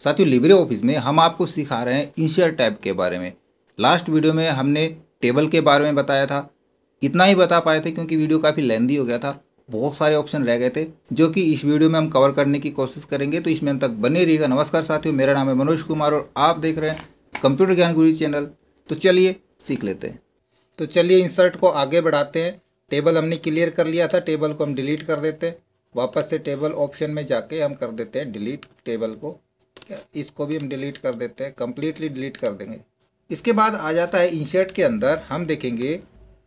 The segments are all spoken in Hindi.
साथियों लिब्रे ऑफिस में हम आपको सिखा रहे हैं इंशियर टैब के बारे में लास्ट वीडियो में हमने टेबल के बारे में बताया था इतना ही बता पाए थे क्योंकि वीडियो काफ़ी लेंदी हो गया था बहुत सारे ऑप्शन रह गए थे जो कि इस वीडियो में हम कवर करने की कोशिश करेंगे तो इसमें तक बने रहिएगा नमस्कार साथियों मेरा नाम है मनोज कुमार और आप देख रहे हैं कंप्यूटर ज्ञान गुरु चैनल तो चलिए सीख लेते हैं तो चलिए इंसर्ट को आगे बढ़ाते हैं टेबल हमने क्लियर कर लिया था टेबल को हम डिलीट कर देते हैं वापस से टेबल ऑप्शन में जाके हम कर देते हैं डिलीट टेबल को इसको भी हम डिलीट कर देते हैं कम्प्लीटली डिलीट कर देंगे इसके बाद आ जाता है इंशर्ट के अंदर हम देखेंगे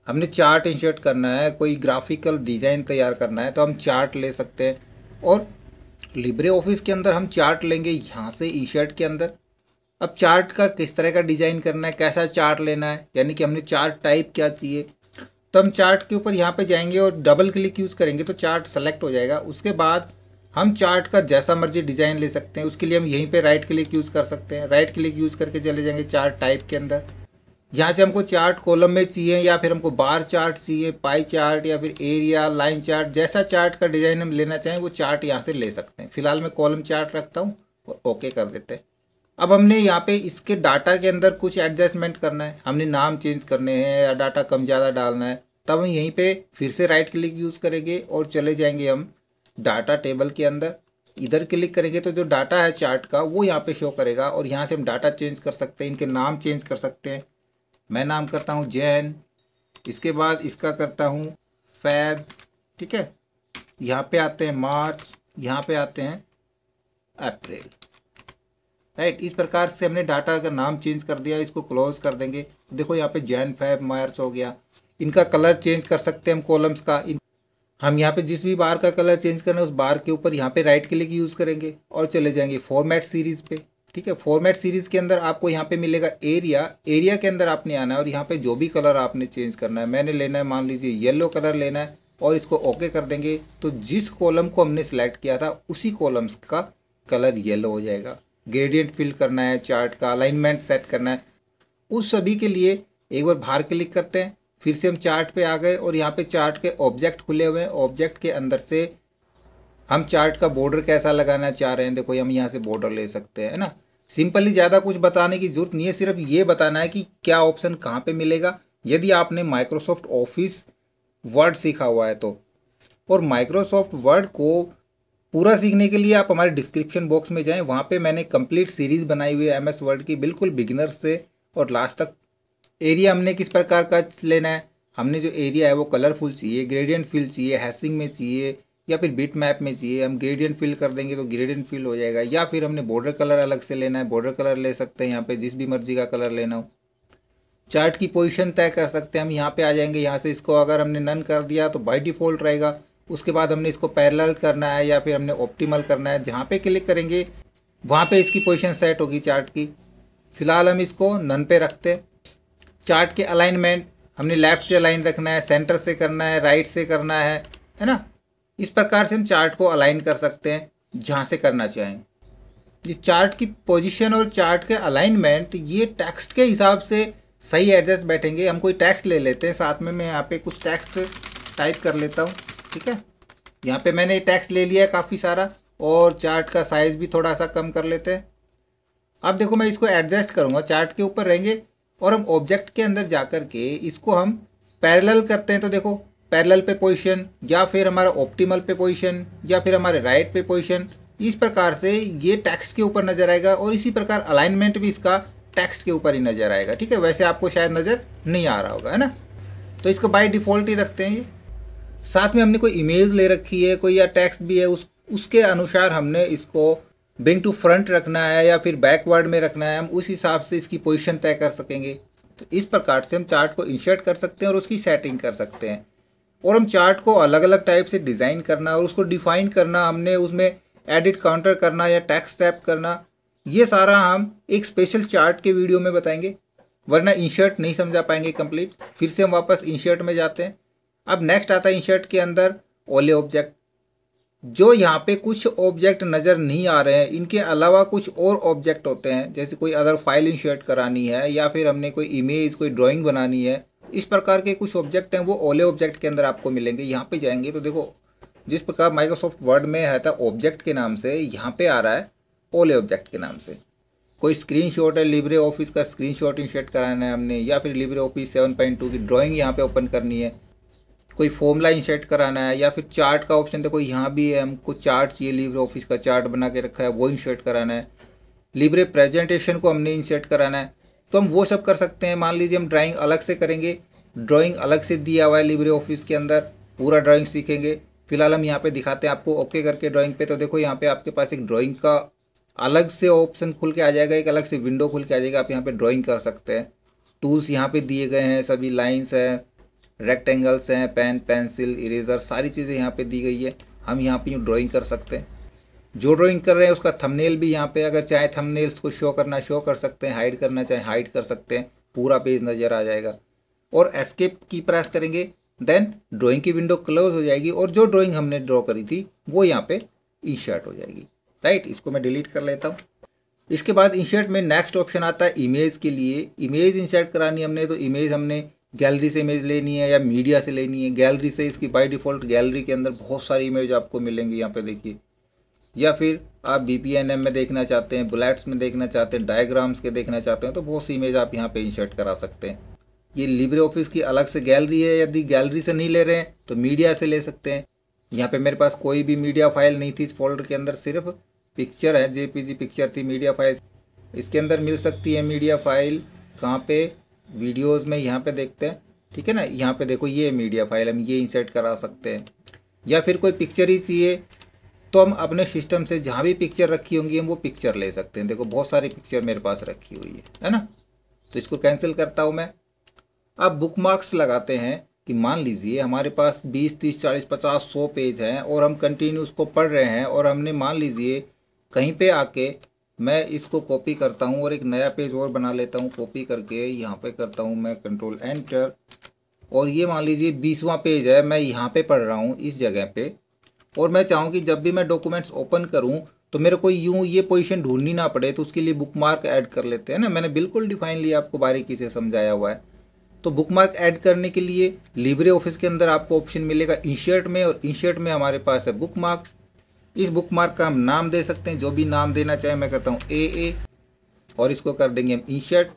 हमने चार्ट इंशर्ट करना है कोई ग्राफिकल डिज़ाइन तैयार करना है तो हम चार्ट ले सकते हैं और लिब्रे ऑफिस के अंदर हम चार्ट लेंगे यहाँ से इंशर्ट के अंदर अब चार्ट का किस तरह का डिज़ाइन करना है कैसा चार्ट लेना है यानी कि हमने चार्ट टाइप क्या चाहिए तो हम चार्ट के ऊपर यहाँ पे जाएंगे और डबल क्लिक यूज़ करेंगे तो चार्ट सेलेक्ट हो जाएगा उसके बाद हम चार्ट का जैसा मर्जी डिज़ाइन ले सकते हैं उसके लिए हम यहीं पे राइट क्लिक यूज़ कर सकते हैं राइट क्लिक यूज़ करके चले जाएंगे चार्ट टाइप के अंदर यहाँ से हमको चार्ट कॉलम में चाहिए या फिर हमको बार चार्ट चाहिए पाई चार्ट या फिर एरिया लाइन चार्ट जैसा चार्ट का डिज़ाइन हम लेना चाहें वो चार्ट यहाँ से ले सकते हैं फिलहाल मैं कॉलम चार्ट रखता हूँ और ओके कर देते हैं अब हमने यहाँ पे इसके डाटा के अंदर कुछ एडजस्टमेंट करना है हमने नाम चेंज करने हैं या डाटा कम ज़्यादा डालना है तब हम यहीं पे फिर से राइट क्लिक यूज़ करेंगे और चले जाएंगे हम डाटा टेबल के अंदर इधर क्लिक करेंगे तो जो डाटा है चार्ट का वो यहाँ पे शो करेगा और यहाँ से हम डाटा चेंज कर सकते हैं इनके नाम चेंज कर सकते हैं मैं नाम करता हूँ जैन इसके बाद इसका करता हूँ फैब ठीक है यहाँ पे आते हैं मार्च यहाँ पे आते हैं अप्रैल राइट इस प्रकार से हमने डाटा का नाम चेंज कर दिया इसको क्लोज कर देंगे देखो यहाँ पर जैन फैब मार्च हो गया इनका कलर चेंज कर सकते हैं हम कॉलम्स का इन हम यहाँ पे जिस भी बार का कलर चेंज करना है उस बार के ऊपर यहाँ पे राइट क्लिक यूज़ करेंगे और चले जाएंगे फॉर्मेट सीरीज़ पे ठीक है फॉर्मेट सीरीज़ के अंदर आपको यहाँ पे मिलेगा एरिया एरिया के अंदर आपने आना है और यहाँ पे जो भी कलर आपने चेंज करना है मैंने लेना है मान लीजिए येलो कलर लेना है और इसको ओके कर देंगे तो जिस कॉलम को हमने सेलेक्ट किया था उसी कॉलम्स का कलर येलो हो जाएगा ग्रेडियंट फिल करना है चार्ट का अलाइनमेंट सेट करना है उस सभी के लिए एक बार बाहर क्लिक करते हैं फिर से हम चार्ट पे आ गए और यहाँ पे चार्ट के ऑब्जेक्ट खुले हुए हैं ऑब्जेक्ट के अंदर से हम चार्ट का बॉर्डर कैसा लगाना चाह रहे हैं देखो हम यहाँ से बॉर्डर ले सकते हैं ना सिंपली ज़्यादा कुछ बताने की ज़रूरत नहीं है सिर्फ ये बताना है कि क्या ऑप्शन कहाँ पे मिलेगा यदि आपने माइक्रोसॉफ्ट ऑफिस वर्ड सीखा हुआ है तो और माइक्रोसॉफ्ट वर्ड को पूरा सीखने के लिए आप हमारे डिस्क्रिप्शन बॉक्स में जाएं वहाँ पे मैंने कंप्लीट सीरीज़ बनाई हुई है एम वर्ड की बिल्कुल बिगिनर से और लास्ट तक एरिया हमने किस प्रकार का लेना है हमने जो एरिया है वो कलरफुल चाहिए ग्रेडियंट फील चाहिए हैसिंग में चाहिए या फिर बीट मैप में चाहिए हम ग्रेडियंट फिल कर देंगे तो ग्रेडियंट फिल हो जाएगा या फिर हमने बॉर्डर कलर अलग से लेना है बॉर्डर कलर ले सकते हैं यहाँ पे जिस भी मर्जी का कलर लेना हो चार्ट की पोजीशन तय कर सकते हैं हम यहाँ पे आ जाएंगे यहाँ से इसको अगर हमने नन कर दिया तो बाई डिफ़ॉल्ट रहेगा उसके बाद हमने इसको पैरल करना है या फिर हमने ऑप्टीमल करना है जहाँ पर क्लिक करेंगे वहाँ पर इसकी पोजिशन सेट होगी चार्ट की फ़िलहाल हम इसको नन पे रखते हैं चार्ट के अलाइनमेंट हमने लेफ्ट से अलाइन रखना है सेंटर से करना है राइट से करना है है ना इस प्रकार से हम चार्ट को अलाइन कर सकते हैं जहाँ से करना चाहें ये चार्ट की पोजीशन और चार्ट के अलाइनमेंट ये टेक्स्ट के हिसाब से सही एडजस्ट बैठेंगे हम कोई टैक्स ले लेते हैं साथ में मैं यहाँ पे कुछ टैक्स टाइप कर लेता हूँ ठीक है यहाँ पे मैंने टैक्स ले लिया है काफ़ी सारा और चार्ट का साइज़ भी थोड़ा सा कम कर लेते हैं अब देखो मैं इसको एडजस्ट करूँगा चार्ट के ऊपर रहेंगे और हम ऑब्जेक्ट के अंदर जा कर के इसको हम पैरेलल करते हैं तो देखो पैरेलल पे पोजीशन या फिर हमारा ऑप्टिमल पे पोजीशन या फिर हमारे राइट पे पोजीशन इस प्रकार से ये टेक्स्ट के ऊपर नज़र आएगा और इसी प्रकार अलाइनमेंट भी इसका टेक्स्ट के ऊपर ही नज़र आएगा ठीक है वैसे आपको शायद नज़र नहीं आ रहा होगा है ना तो इसको बाई डिफ़ॉल्ट ही रखते हैं ये साथ में हमने कोई इमेज ले रखी है कोई या टेक्स्ट भी है उस उसके अनुसार हमने इसको बिंग टू फ्रंट रखना है या फिर बैकवर्ड में रखना है हम उस हिसाब से इसकी पोजिशन तय कर सकेंगे तो इस प्रकार से हम चार्ट को इंशर्ट कर सकते हैं और उसकी सेटिंग कर सकते हैं और हम चार्ट को अलग अलग टाइप से डिज़ाइन करना और उसको डिफाइन करना हमने उसमें एडिट काउंटर करना या टैक्स टैप करना ये सारा हम एक स्पेशल चार्ट के वीडियो में बताएंगे वरना इंशर्ट नहीं समझा पाएंगे कंप्लीट फिर से हम वापस इंशर्ट में जाते हैं अब नेक्स्ट आता है इंशर्ट के अंदर ओले ऑब्जेक्ट जो यहाँ पे कुछ ऑब्जेक्ट नज़र नहीं आ रहे हैं इनके अलावा कुछ और ऑब्जेक्ट होते हैं जैसे कोई अदर फाइल इंशर्ट करानी है या फिर हमने कोई इमेज कोई ड्राइंग बनानी है इस प्रकार के कुछ ऑब्जेक्ट हैं वो ओले ऑब्जेक्ट के अंदर आपको मिलेंगे यहाँ पे जाएंगे तो देखो जिस प्रकार माइक्रोसॉफ्ट वर्ड में है था ऑब्जेक्ट के नाम से यहाँ पर आ रहा है ओले ऑब्जेक्ट के नाम से कोई स्क्रीन है लिब्रे ऑफिस का स्क्रीन इंशर्ट कराना है हमने या फिर LibreOffice seven point two की ड्राॅइंग यहाँ पर ओपन करनी है कोई फॉर्म इंसर्ट कराना है या फिर चार्ट का ऑप्शन देखो यहाँ भी है हमको चार्ट चाहिए लिब्रे ऑफिस का चार्ट बना के रखा है वो इंसर्ट कराना है लिब्रे प्रेजेंटेशन को हमने इंसर्ट कराना है तो हम वो सब कर सकते हैं मान लीजिए हम ड्राइंग अलग से करेंगे ड्राइंग अलग से दिया हुआ है लिब्रे ऑफिस के अंदर पूरा ड्राइंग सीखेंगे फिलहाल हम यहाँ पे दिखाते हैं आपको ओके करके ड्राइंग पे तो देखो यहाँ पे आपके पास एक ड्राइंग का अलग से ऑप्शन खुल के आ जाएगा एक अलग से विंडो खुल के आ जाएगा आप यहाँ पे ड्राइंग कर सकते हैं टूल्स यहाँ पे दिए गए हैं सभी लाइन्स हैं रेक्टेंगल्स हैं पेन पेंसिल इरेजर सारी चीज़ें यहाँ पे दी गई है हम यहाँ पे यूँ ड्राइंग कर सकते हैं जो ड्राइंग कर रहे हैं उसका थंबनेल भी यहाँ पे अगर चाहे थंबनेल्स को शो करना शो कर सकते हैं हाइड करना चाहे हाइड कर सकते हैं पूरा पेज नज़र आ जाएगा और एस्केप की प्रेस करेंगे देन ड्राइंग की विंडो क्लोज हो जाएगी और जो ड्राइंग हमने ड्रॉ करी थी वो यहाँ पे इंशर्ट हो जाएगी राइट इसको मैं डिलीट कर लेता हूँ इसके बाद इंशर्ट में नेक्स्ट ऑप्शन आता है इमेज के लिए इमेज इंशर्ट करानी हमने तो इमेज हमने गैलरी से इमेज लेनी है या मीडिया से लेनी है गैलरी से इसकी बाय डिफ़ॉल्ट गैलरी के अंदर बहुत सारी इमेज आपको मिलेंगी यहाँ पे देखिए या फिर आप बी में देखना चाहते हैं बुलेट्स में देखना चाहते हैं डायग्राम्स के देखना चाहते हैं तो बहुत सी इमेज आप यहाँ पे इंशर्ट करा सकते हैं ये लिब्रे ऑफिस की अलग से गैलरी है यदि गैलरी से नहीं ले रहे हैं तो मीडिया से ले सकते हैं यहाँ पे मेरे पास कोई भी मीडिया फाइल नहीं थी इस फोल्डर के अंदर सिर्फ पिक्चर है जे पिक्चर थी मीडिया फाइल इसके अंदर मिल सकती है मीडिया फाइल कहाँ पर वीडियोस में यहाँ पे देखते हैं ठीक है ना यहाँ पे देखो ये मीडिया फाइल हम ये इंसर्ट करा सकते हैं या फिर कोई पिक्चर ही चाहिए तो हम अपने सिस्टम से जहाँ भी पिक्चर रखी होंगी हम वो पिक्चर ले सकते हैं देखो बहुत सारी पिक्चर मेरे पास रखी हुई है है ना तो इसको कैंसिल करता हूँ मैं अब बुक मार्क्स लगाते हैं कि मान लीजिए हमारे पास 20, 30, 40, 50, 100 पेज हैं और हम कंटिन्यू उसको पढ़ रहे हैं और हमने मान लीजिए कहीं पे आके मैं इसको कॉपी करता हूँ और एक नया पेज और बना लेता हूँ कॉपी करके यहाँ पे करता हूँ मैं कंट्रोल एंटर और ये मान लीजिए बीसवां पेज है मैं यहाँ पे पढ़ रहा हूँ इस जगह पे और मैं चाहूँ कि जब भी मैं डॉक्यूमेंट्स ओपन करूँ तो मेरे को यूँ ये पोजीशन ढूंढनी ना पड़े तो उसके लिए बुक मार्क ऐड कर लेते हैं ना मैंने बिल्कुल डिफाइनली आपको बारीकी से समझाया हुआ है तो बुक मार्क ऐड करने के लिए लिब्रे ऑफिस के अंदर आपको ऑप्शन मिलेगा इंशर्ट में और इंशर्ट में हमारे पास है बुक मार्क्स इस बुक मार्क का हम नाम दे सकते हैं जो भी नाम देना चाहे मैं कहता हूँ ए ए और इसको कर देंगे हम इंशर्ट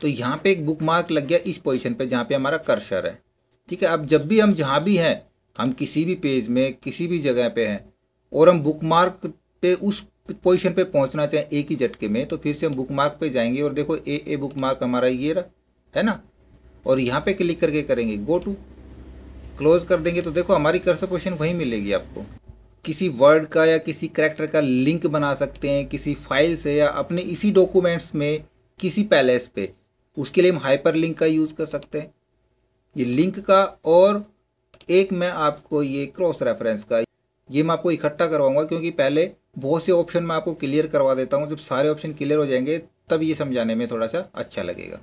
तो यहाँ पे एक बुक मार्क लग गया इस पोजिशन पर जहाँ पे हमारा कर्शर है ठीक है अब जब भी हम जहाँ भी हैं हम किसी भी पेज में किसी भी जगह पे हैं और हम बुक मार्क पे उस पोजिशन पे पहुँचना चाहें एक ही झटके में तो फिर से हम बुक मार्क पर जाएंगे और देखो ए ए बुक मार्क हमारा ये रहा है ना और यहाँ पे क्लिक करके करेंगे गो टू क्लोज कर देंगे तो देखो हमारी कर्सर पोजिशन वहीं मिलेगी आपको किसी वर्ड का या किसी करेक्टर का लिंक बना सकते हैं किसी फाइल से या अपने इसी डॉक्यूमेंट्स में किसी पैलेस पे उसके लिए हम हाइपर लिंक का यूज़ कर सकते हैं ये लिंक का और एक मैं आपको ये क्रॉस रेफरेंस का ये मैं आपको इकट्ठा करवाऊंगा क्योंकि पहले बहुत से ऑप्शन मैं आपको क्लियर करवा देता हूँ जब सारे ऑप्शन क्लियर हो जाएंगे तब ये समझाने में थोड़ा सा अच्छा लगेगा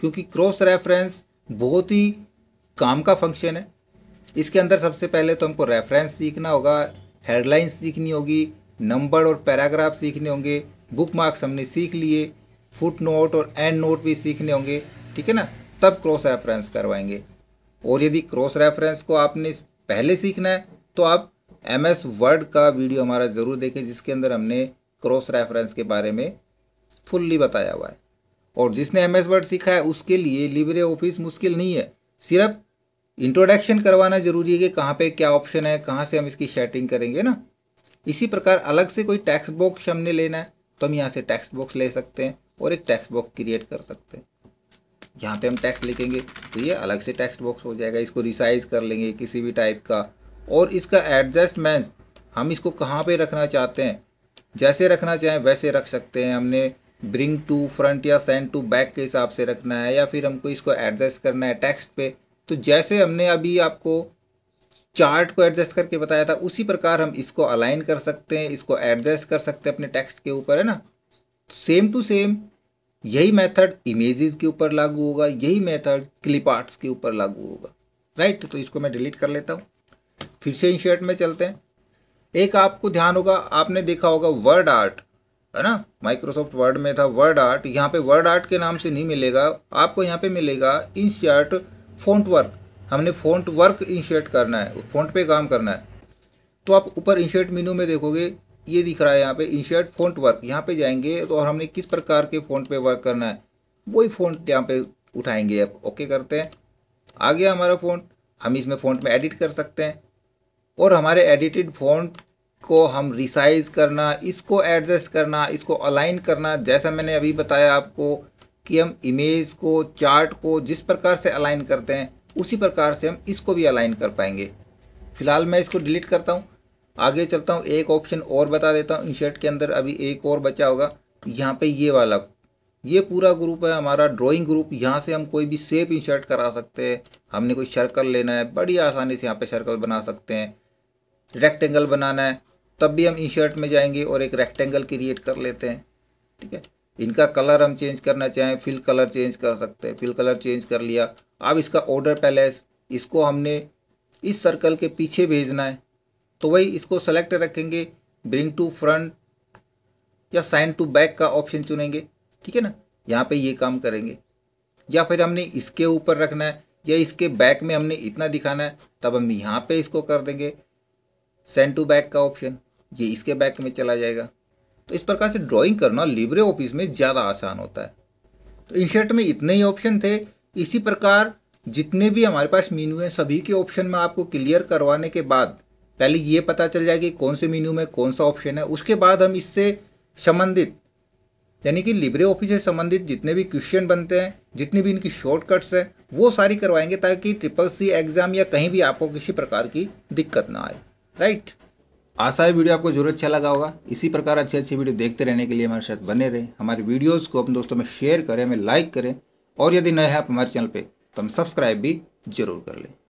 क्योंकि क्रॉस रेफरेंस बहुत ही काम का फंक्शन है इसके अंदर सबसे पहले तो हमको रेफरेंस सीखना होगा हेडलाइंस सीखनी होगी नंबर और पैराग्राफ सीखने होंगे बुक मार्क्स हमने सीख लिए फुट नोट और एंड नोट भी सीखने होंगे ठीक है ना तब क्रॉस रेफरेंस करवाएंगे और यदि क्रॉस रेफरेंस को आपने पहले सीखना है तो आप एम एस वर्ड का वीडियो हमारा ज़रूर देखें जिसके अंदर हमने क्रॉस रेफरेंस के बारे में फुल्ली बताया हुआ है और जिसने एम एस वर्ड सीखा है उसके लिए लिब्रे ऑफिस मुश्किल नहीं है सिर्फ इंट्रोडक्शन करवाना ज़रूरी है कि कहाँ पे क्या ऑप्शन है कहाँ से हम इसकी शेटिंग करेंगे ना इसी प्रकार अलग से कोई टेक्स्ट बॉक्स हमने लेना है तो हम यहाँ से टेक्स्ट बॉक्स ले सकते हैं और एक टेक्स्ट बॉक्स क्रिएट कर सकते हैं यहाँ पे हम टेक्स्ट लिखेंगे तो ये अलग से टेक्स्ट बॉक्स हो जाएगा इसको रिसाइज कर लेंगे किसी भी टाइप का और इसका एडजस्टमेंट हम इसको कहाँ पर रखना चाहते हैं जैसे रखना चाहें वैसे रख सकते हैं हमने ब्रिंग टू फ्रंट या सेंड टू बैक के हिसाब से रखना है या फिर हमको इसको एडजस्ट करना है टेक्स्ट पे तो जैसे हमने अभी आपको चार्ट को एडजस्ट करके बताया था उसी प्रकार हम इसको अलाइन कर सकते हैं इसको एडजस्ट कर सकते हैं अपने टेक्स्ट के ऊपर है ना सेम टू सेम यही मेथड इमेजेस के ऊपर लागू होगा यही मेथड क्लिप आर्ट्स के ऊपर लागू होगा राइट तो इसको मैं डिलीट कर लेता हूँ फिर से इन शर्ट में चलते हैं एक आपको ध्यान होगा आपने देखा होगा वर्ड आर्ट है ना माइक्रोसॉफ्ट वर्ड में था वर्ड आर्ट यहाँ पे वर्ड आर्ट के नाम से नहीं मिलेगा आपको यहाँ पे मिलेगा इन शर्ट फ़ॉन्ट वर्क हमने फ़ॉन्ट वर्क इंशर्ट करना है फ़ॉन्ट पे काम करना है तो आप ऊपर इंशर्ट मीनू में देखोगे ये दिख रहा है यहाँ पे इंशर्ट फ़ॉन्ट वर्क यहाँ पे जाएंगे तो और हमने किस प्रकार के फ़ॉन्ट पे वर्क करना है वही फ़ॉन्ट यहाँ पे उठाएंगे आप ओके करते हैं आ गया हमारा फ़ॉन्ट हम इसमें फ़ॉन्ट में एडिट कर सकते हैं और हमारे एडिटेड फ़ॉन्ट को हम रिसाइज़ करना इसको एडजस्ट करना इसको अलाइन करना जैसा मैंने अभी बताया आपको कि हम इमेज को चार्ट को जिस प्रकार से अलाइन करते हैं उसी प्रकार से हम इसको भी अलाइन कर पाएंगे फ़िलहाल मैं इसको डिलीट करता हूँ आगे चलता हूँ एक ऑप्शन और बता देता हूँ इंसर्ट के अंदर अभी एक और बचा होगा यहाँ पे ये वाला ये पूरा ग्रुप है हमारा ड्राइंग ग्रुप यहाँ से हम कोई भी सेप इंसर्ट करा सकते हैं हमने कोई सर्कल लेना है बड़ी आसानी से यहाँ पे सर्कल बना सकते हैं रेक्टेंगल बनाना है तब भी हम इंसर्ट में जाएंगे और एक रेक्टेंगल क्रिएट कर लेते हैं ठीक है इनका कलर हम चेंज करना चाहें फिल कलर चेंज कर सकते हैं फिल कलर चेंज कर लिया अब इसका ऑर्डर पैलेस इसको हमने इस सर्कल के पीछे भेजना है तो वही इसको सेलेक्ट रखेंगे ब्रिंग टू फ्रंट या साइन टू बैक का ऑप्शन चुनेंगे ठीक है ना यहाँ पे ये काम करेंगे या फिर हमने इसके ऊपर रखना है या इसके बैक में हमने इतना दिखाना है तब हम यहाँ पे इसको कर देंगे सेंड टू बैक का ऑप्शन ये इसके बैक में चला जाएगा तो इस प्रकार से ड्राइंग करना लिब्रे ऑफिस में ज़्यादा आसान होता है तो इन शर्ट में इतने ही ऑप्शन थे इसी प्रकार जितने भी हमारे पास मीनू हैं सभी के ऑप्शन में आपको क्लियर करवाने के बाद पहले ये पता चल जाएगा कि कौन से मीनू में कौन सा ऑप्शन है उसके बाद हम इससे संबंधित यानी कि लिब्रे ऑफिस से संबंधित जितने भी क्वेश्चन बनते हैं जितनी भी इनकी शॉर्टकट्स हैं वो सारी करवाएंगे ताकि ट्रिपल सी एग्ज़ाम या कहीं भी आपको किसी प्रकार की दिक्कत ना आए राइट आशा है वीडियो आपको जरूर अच्छा लगा होगा इसी प्रकार अच्छी अच्छी वीडियो देखते रहने के लिए हमारे साथ बने रहें हमारे वीडियोज़ को अपने दोस्तों में शेयर करें हमें लाइक करें और यदि नए हैं आप हमारे चैनल पर तो हम सब्सक्राइब भी जरूर कर लें